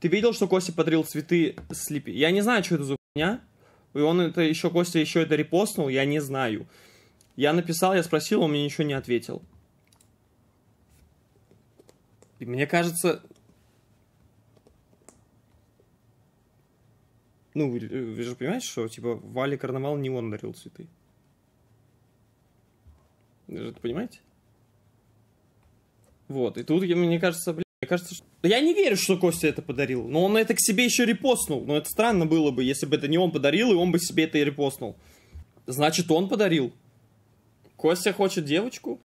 Ты видел, что Костя подарил цветы Слипи? Я не знаю, что это за хуйня. И он это еще, Костя еще это репостнул, я не знаю. Я написал, я спросил, он мне ничего не ответил. И мне кажется... Ну, вы, же понимаете, что, типа, Вали Карнавал не он дарил цветы. Вы же это понимаете? Вот, и тут, мне кажется, блин, кажется, что... Я не верю, что Костя это подарил. Но он это к себе еще репостнул. Но это странно было бы, если бы это не он подарил, и он бы себе это и репостнул. Значит, он подарил. Костя хочет девочку?